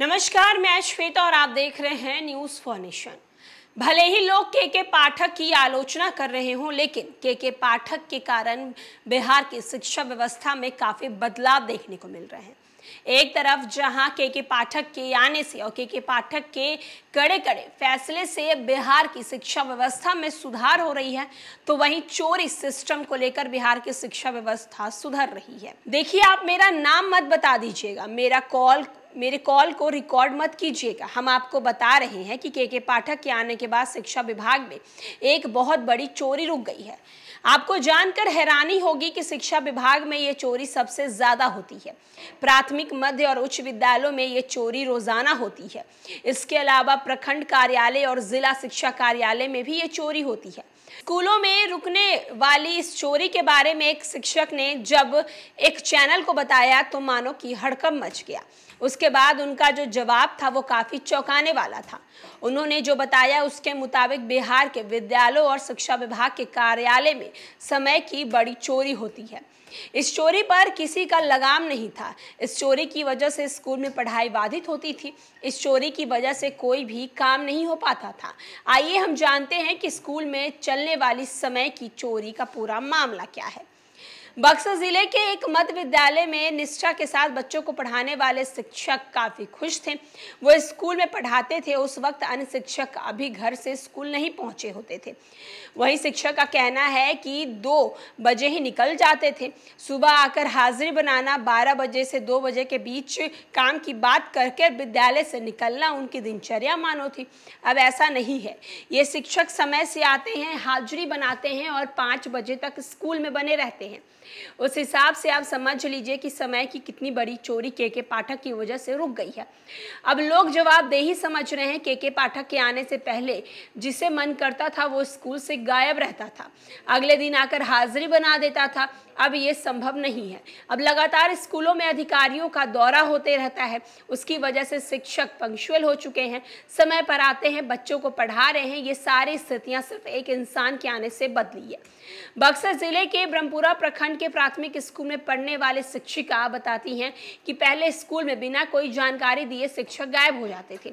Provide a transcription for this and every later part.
नमस्कार मैं श्वेता और आप देख रहे हैं न्यूज फॉर नेशन भले ही लोग के के पाठक की आलोचना कर रहे हों लेकिन के के पाठक के कारण बिहार की शिक्षा व्यवस्था में काफी बदलाव देखने को मिल रहे हैं एक तरफ जहां के के पाठक के आने से और के के पाठक के कड़े कड़े फैसले से बिहार की शिक्षा व्यवस्था में सुधार हो रही है तो वहीं चोरी सिस्टम को लेकर बिहार की शिक्षा व्यवस्था सुधर रही है देखिए आप मेरा नाम मत बता दीजिएगा मेरा कॉल मेरे कॉल को रिकॉर्ड मत कीजिएगा हम आपको बता रहे हैं कि के के पाठक के आने के बाद शिक्षा विभाग में एक बहुत बड़ी चोरी रुक गई है आपको जानकर हैरानी होगी कि शिक्षा विभाग में ये चोरी सबसे ज़्यादा होती है प्राथमिक मध्य और उच्च विद्यालयों में ये चोरी रोज़ाना होती है इसके अलावा प्रखंड कार्यालय और ज़िला शिक्षा कार्यालय में भी ये चोरी होती है स्कूलों में रुकने वाली इस चोरी के बारे में एक शिक्षक ने जब एक चैनल को बताया तो मानो कि हड़कम मच गया उसके बाद उनका जो जवाब था वो काफ़ी चौंकाने वाला था उन्होंने जो बताया उसके मुताबिक बिहार के विद्यालयों और शिक्षा विभाग के कार्यालय में समय की बड़ी चोरी होती है इस चोरी पर किसी का लगाम नहीं था इस चोरी की वजह से स्कूल में पढ़ाई बाधित होती थी इस चोरी की वजह से कोई भी काम नहीं हो पाता था आइए हम जानते हैं कि स्कूल में चलने वाली समय की चोरी का पूरा मामला क्या है बक्सर जिले के एक मध्य विद्यालय में निष्ठा के साथ बच्चों को पढ़ाने वाले शिक्षक काफी खुश थे वो स्कूल में पढ़ाते थे उस वक्त अन्य शिक्षक अभी घर से स्कूल नहीं पहुंचे होते थे वही शिक्षक का कहना है कि दो बजे ही निकल जाते थे सुबह आकर हाजिरी बनाना बारह बजे से दो बजे के बीच काम की बात करके विद्यालय से निकलना उनकी दिनचर्या मानो थी अब ऐसा नहीं है ये शिक्षक समय से आते हैं हाजिरी बनाते हैं और पाँच बजे तक स्कूल में बने रहते हैं उस हिसाब से आप समझ लीजिए कि समय की कितनी बड़ी चोरी के के पाठक की वजह से रुक गई है अब लोग जवाब दे ही समझ रहे हैं के के पाठक के आने से पहले जिसे मन करता था वो स्कूल से गायब रहता था अगले दिन आकर हाजिरी बना देता था अब ये संभव नहीं है अब लगातार स्कूलों में अधिकारियों का दौरा होते रहता है उसकी वजह से शिक्षक पंक्चुअल हो चुके हैं समय पर आते हैं बच्चों को पढ़ा रहे हैं ये सारी स्थितियां सिर्फ एक इंसान के आने से बदली है बक्सर जिले के ब्रह्मपुरा प्रखंड उत्तराखंड के प्राथमिक स्कूल में पढ़ने वाले शिक्षिका बताती हैं कि पहले स्कूल में बिना कोई जानकारी दिए शिक्षक गायब हो जाते थे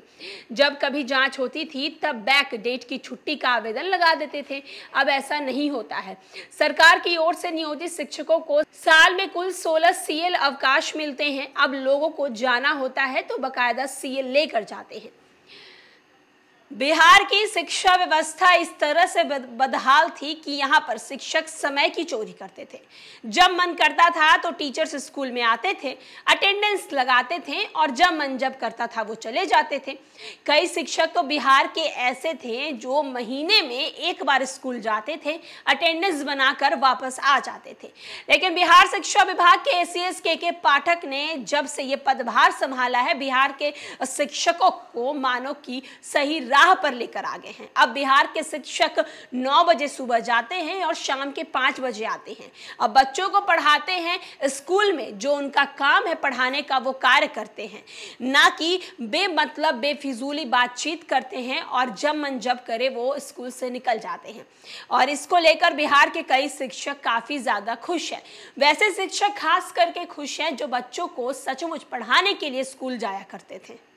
जब कभी जांच होती थी तब बैक डेट की छुट्टी का आवेदन लगा देते थे अब ऐसा नहीं होता है सरकार की ओर से नियोजित शिक्षकों को साल में कुल सोलह सीएल अवकाश मिलते हैं अब लोगों को जाना होता है तो बाकायदा सीएल लेकर जाते हैं बिहार की शिक्षा व्यवस्था इस तरह से बदहाल थी कि यहाँ पर शिक्षक समय की चोरी करते थे जब मन करता था तो टीचर्स स्कूल में आते थे अटेंडेंस लगाते थे और जब मन जब करता था वो चले जाते थे कई शिक्षक तो बिहार के ऐसे थे जो महीने में एक बार स्कूल जाते थे अटेंडेंस बनाकर वापस आ जाते थे लेकिन बिहार शिक्षा विभाग के एस के के पाठक ने जब से ये पदभार संभाला है बिहार के शिक्षकों को मानो की सही राह पर लेकर आ गए हैं अब बिहार के शिक्षक नौ बजे सुबह जाते हैं और शाम के पांच बजे आते हैं अब बच्चों को पढ़ाते हैं स्कूल में जो उनका काम है पढ़ाने का वो कार्य करते हैं ना कि बेमतलब बेफिजूली बातचीत करते हैं और जब मन जब करे वो स्कूल से निकल जाते हैं और इसको लेकर बिहार के कई शिक्षक काफ़ी ज़्यादा खुश हैं वैसे शिक्षक खास करके खुश हैं जो बच्चों को सचमुच पढ़ाने के लिए स्कूल जाया करते थे